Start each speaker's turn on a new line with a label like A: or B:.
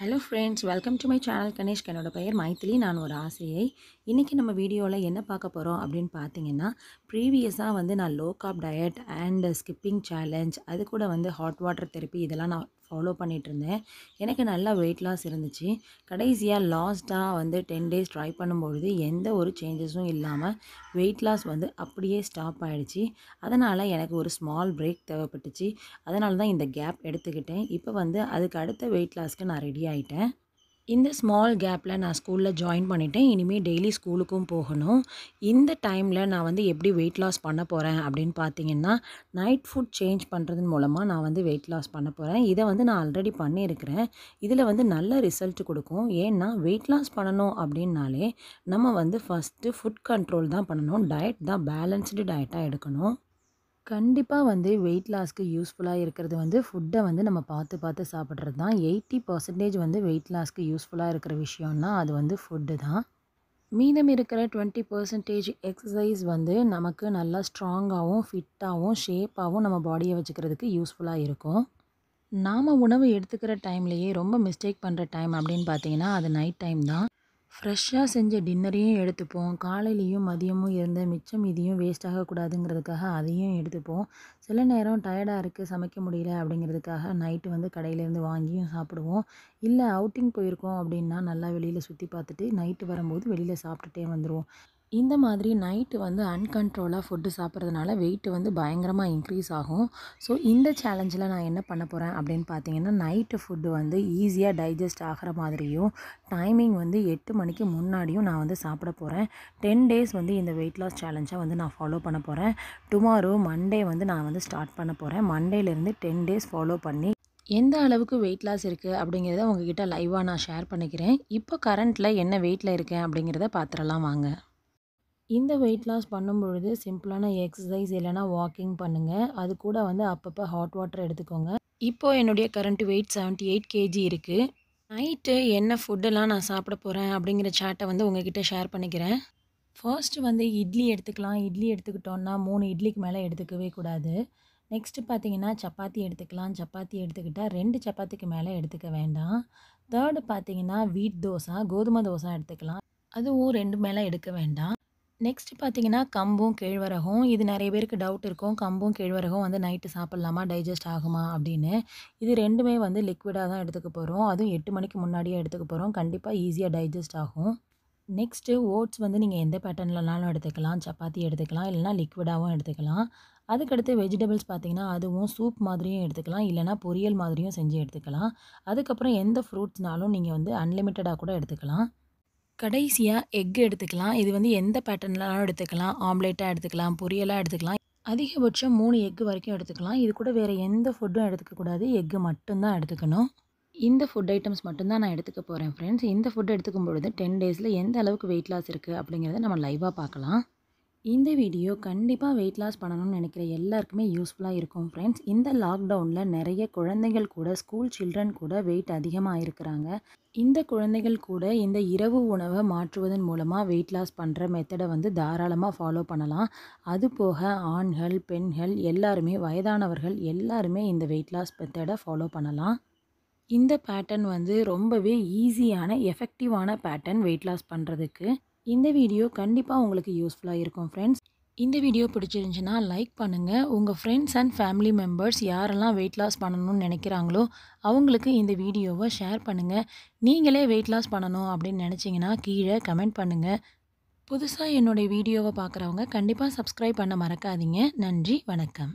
A: hello friends welcome to my channel Ganesh என்னோடய பெயர் மைத்திலி நான் ஒரு ஆசையை இன்றைக்கி நம்ம வீடியோவில் என்ன பார்க்க போகிறோம் அப்படின்னு பார்த்தீங்கன்னா ப்ரீவியஸாக வந்து நான் low carb diet and skipping challenge அது கூட வந்து ஹாட் வாட்டர் தெரப்பி இதெல்லாம் நான் ஃபாலோ பண்ணிகிட்டு இருந்தேன் எனக்கு நல்லா வெயிட் லாஸ் இருந்துச்சு கடைசியாக லாஸ்ட்டாக வந்து டென் டேஸ் ட்ரை பண்ணும்பொழுது எந்த ஒரு சேஞ்சஸும் இல்லாமல் வெயிட் லாஸ் வந்து அப்படியே ஸ்டாப் ஆகிடுச்சு அதனால் எனக்கு ஒரு ஸ்மால் பிரேக் தேவைப்பட்டுச்சு அதனால தான் இந்த கேப் எடுத்துக்கிட்டேன் இப்போ வந்து அதுக்கு அடுத்த வெயிட் லாஸ்க்கு நான் ரெடி ஆகிட்டேன் இந்த ஸ்மால் கேப்பில் நான் ஸ்கூலில் ஜாயின் பண்ணிட்டேன் இனிமேல் டெய்லி ஸ்கூலுக்கும் போகணும் இந்த டைமில் நான் வந்து எப்படி வெயிட் லாஸ் பண்ண போகிறேன் அப்படின்னு பார்த்தீங்கன்னா நைட் ஃபுட் சேஞ்ச் பண்ணுறது மூலமாக நான் வந்து வெயிட் லாஸ் பண்ண போகிறேன் இதை வந்து நான் ஆல்ரெடி பண்ணியிருக்கிறேன் இதில் வந்து நல்ல ரிசல்ட் கொடுக்கும் ஏன்னா வெயிட் லாஸ் பண்ணணும் அப்படின்னாலே நம்ம வந்து ஃபஸ்ட்டு ஃபுட் கண்ட்ரோல் தான் பண்ணணும் டயட் தான் பேலன்ஸ்டு டயட்டாக எடுக்கணும் கண்டிப்பாக வந்து வெயிட் லாஸ்க்கு யூஸ்ஃபுல்லாக இருக்கிறது வந்து ஃபுட்டை வந்து நம்ம பார்த்து பார்த்து சாப்பிட்றது தான் எயிட்டி பர்சன்டேஜ் வந்து வெயிட் லாஸ்க்கு யூஸ்ஃபுல்லாக இருக்கிற விஷயம்னா அது வந்து ஃபுட்டு தான் மீதம் இருக்கிற டுவெண்ட்டி பர்சன்டேஜ் எக்ஸசைஸ் வந்து நமக்கு நல்லா ஸ்ட்ராங்காகவும் ஃபிட்டாகவும் ஷேப்பாகவும் நம்ம பாடியை வச்சுக்கிறதுக்கு யூஸ்ஃபுல்லாக இருக்கும் நாம் உணவு எடுத்துக்கிற டைம்லேயே ரொம்ப மிஸ்டேக் பண்ணுற டைம் அப்படின்னு பார்த்தீங்கன்னா அது நைட் டைம் தான் ஃப்ரெஷ்ஷாக செஞ்ச டின்னரையும் எடுத்துப்போம் காலையிலையும் மதியமும் இருந்த மிச்சம் இதையும் வேஸ்ட் ஆகக்கூடாதுங்கிறதுக்காக அதையும் எடுத்துப்போம் சில நேரம் டயர்டாக இருக்குது சமைக்க முடியல அப்படிங்கிறதுக்காக நைட்டு வந்து கடையிலேருந்து வாங்கியும் சாப்பிடுவோம் இல்லை அவுட்டிங் போயிருக்கோம் அப்படின்னா நல்லா வெளியில் சுற்றி பார்த்துட்டு நைட்டு வரும்போது வெளியில் சாப்பிட்டுட்டே வந்துடுவோம் இந்த மாதிரி நைட்டு வந்து அன்கண்ட்ரோலாக ஃபுட்டு சாப்பிட்றதுனால வெயிட் வந்து பயங்கரமாக இன்க்ரீஸ் ஆகும் ஸோ இந்த சேலஞ்சில் நான் என்ன பண்ண போகிறேன் அப்படின்னு பார்த்தீங்கன்னா நைட்டு ஃபுட்டு வந்து ஈஸியாக டைஜஸ்ட் ஆகிற மாதிரியும் டைமிங் வந்து எட்டு மணிக்கு முன்னாடியும் நான் வந்து சாப்பிட போகிறேன் டென் டேஸ் வந்து இந்த வெயிட் லாஸ் சேலஞ்சாக வந்து நான் ஃபாலோ பண்ண போகிறேன் டுமாரோ மண்டே வந்து நான் வந்து ஸ்டார்ட் பண்ண போகிறேன் மண்டேலேருந்து டென் டேஸ் ஃபாலோ பண்ணி எந்த அளவுக்கு வெயிட் லாஸ் இருக்குது அப்படிங்கிறத உங்ககிட்ட லைவாக நான் ஷேர் பண்ணிக்கிறேன் இப்போ கரண்ட்டில் என்ன வெயிட்டில் இருக்கேன் அப்படிங்கிறத பார்த்துடலாம் வாங்க இந்த வெயிட் லாஸ் பண்ணும் பொழுது சிம்பிளான எக்ஸசைஸ் இல்லைன்னா வாக்கிங் பண்ணுங்கள் அது கூட வந்து அப்பப்போ ஹாட் வாட்டர் எடுத்துக்கோங்க இப்போது என்னுடைய current weight seventy eight KG இருக்குது நைட்டு என்ன ஃபுட்டெல்லாம் நான் சாப்பிட போகிறேன் அப்படிங்கிற சேட்டை வந்து உங்ககிட்ட ஷேர் பண்ணிக்கிறேன் ஃபர்ஸ்ட்டு வந்து இட்லி எடுத்துக்கலாம் இட்லி எடுத்துக்கிட்டோன்னா மூணு இட்லிக்கு மேலே எடுத்துக்கவே கூடாது நெக்ஸ்ட்டு பார்த்தீங்கன்னா சப்பாத்தி எடுத்துக்கலாம் சப்பாத்தி எடுத்துக்கிட்டால் ரெண்டு சப்பாத்திக்கு மேலே எடுத்துக்க வேண்டாம் தேர்டு பார்த்தீங்கன்னா வீட் தோசை கோதுமை தோசை எடுத்துக்கலாம் அதுவும் ரெண்டு மேலே எடுக்க வேண்டாம் நெக்ஸ்ட் பார்த்தீங்கன்னா கம்பும் கேழ்வரகும் இது நிறைய பேருக்கு டவுட் இருக்கும் கம்பும் கேழ்வரகும் வந்து நைட்டு சாப்பிட்லாமா டைஜஸ்ட் ஆகுமா அப்படின்னு இது ரெண்டுமே வந்து லிக்விடாக தான் எடுத்துக்க போகிறோம் அதுவும் எட்டு மணிக்கு முன்னாடியே எடுத்துக்க போகிறோம் கண்டிப்பாக ஈஸியாக டைஜஸ்ட் ஆகும் நெக்ஸ்ட்டு ஓட்ஸ் வந்து நீங்கள் எந்த பேட்டர்னில்னாலும் எடுத்துக்கலாம் சப்பாத்தி எடுத்துக்கலாம் இல்லைனா லிக்விடாகவும் எடுத்துக்கலாம் அதுக்கடுத்து வெஜிடபிள்ஸ் பார்த்திங்கன்னா அதுவும் சூப் மாதிரியும் எடுத்துக்கலாம் இல்லைனா பொரியல் மாதிரியும் செஞ்சு எடுத்துக்கலாம் அதுக்கப்புறம் எந்த ஃப்ரூட்ஸ்னாலும் நீங்கள் வந்து அன்லிமிட்டடாக கூட எடுத்துக்கலாம் கடைசியாக எக் எடுத்துக்கலாம் இது வந்து எந்த பேட்டர்னாலும் எடுத்துக்கலாம் ஆம்லேட்டாக எடுத்துக்கலாம் பொரியலாக எடுத்துக்கலாம் அதிகபட்சம் மூணு எக்கு வரைக்கும் எடுத்துக்கலாம் இது கூட வேறு எந்த ஃபுட்டும் எடுத்துக்கக்கூடாது எக்கு மட்டும்தான் எடுத்துக்கணும் இந்த ஃபுட் ஐட்டம்ஸ் மட்டும்தான் நான் எடுத்துக்க போகிறேன் ஃப்ரெண்ட்ஸ் இந்த ஃபுட் எடுத்துக்கும் பொழுது டென் டேஸில் எந்த அளவுக்கு வெயிட் லாஸ் இருக்குது அப்படிங்கிறத நம்ம லைவாக பார்க்கலாம் இந்த வீடியோ கண்டிப்பாக வெயிட் லாஸ் பண்ணணும்னு நினைக்கிற எல்லாருக்குமே யூஸ்ஃபுல்லாக இருக்கும் ஃப்ரெண்ட்ஸ் இந்த லாக்டவுனில் நிறைய குழந்தைகள் கூட ஸ்கூல் சில்ட்ரன் கூட வெயிட் அதிகமாக இருக்கிறாங்க இந்த குழந்தைகள் கூட இந்த இரவு உணவை மாற்றுவதன் மூலமாக வெயிட் லாஸ் பண்ணுற மெத்தடை வந்து தாராளமாக ஃபாலோ பண்ணலாம் அது போக ஆண்கள் பெண்கள் எல்லாருமே வயதானவர்கள் எல்லாருமே இந்த வெயிட் லாஸ் மெத்தடை ஃபாலோ பண்ணலாம் இந்த பேட்டர்ன் வந்து ரொம்பவே ஈஸியான எஃபெக்டிவான பேட்டர்ன் வெயிட் லாஸ் பண்ணுறதுக்கு இந்த வீடியோ கண்டிப்பாக உங்களுக்கு யூஸ்ஃபுல்லாக இருக்கும் ஃப்ரெண்ட்ஸ் இந்த வீடியோ பிடிச்சிருந்துச்சுன்னா லைக் பண்ணுங்கள் உங்கள் ஃப்ரெண்ட்ஸ் அண்ட் ஃபேமிலி மெம்பர்ஸ் யாரெல்லாம் வெயிட் லாஸ் பண்ணணும்னு நினைக்கிறாங்களோ அவங்களுக்கு இந்த வீடியோவை ஷேர் பண்ணுங்கள் நீங்களே வெயிட் லாஸ் பண்ணணும் அப்படின்னு நினச்சிங்கன்னா கீழே கமெண்ட் பண்ணுங்கள் புதுசாக என்னுடைய வீடியோவை பார்க்குறவங்க கண்டிப்பாக சப்ஸ்கிரைப் பண்ண மறக்காதீங்க நன்றி வணக்கம்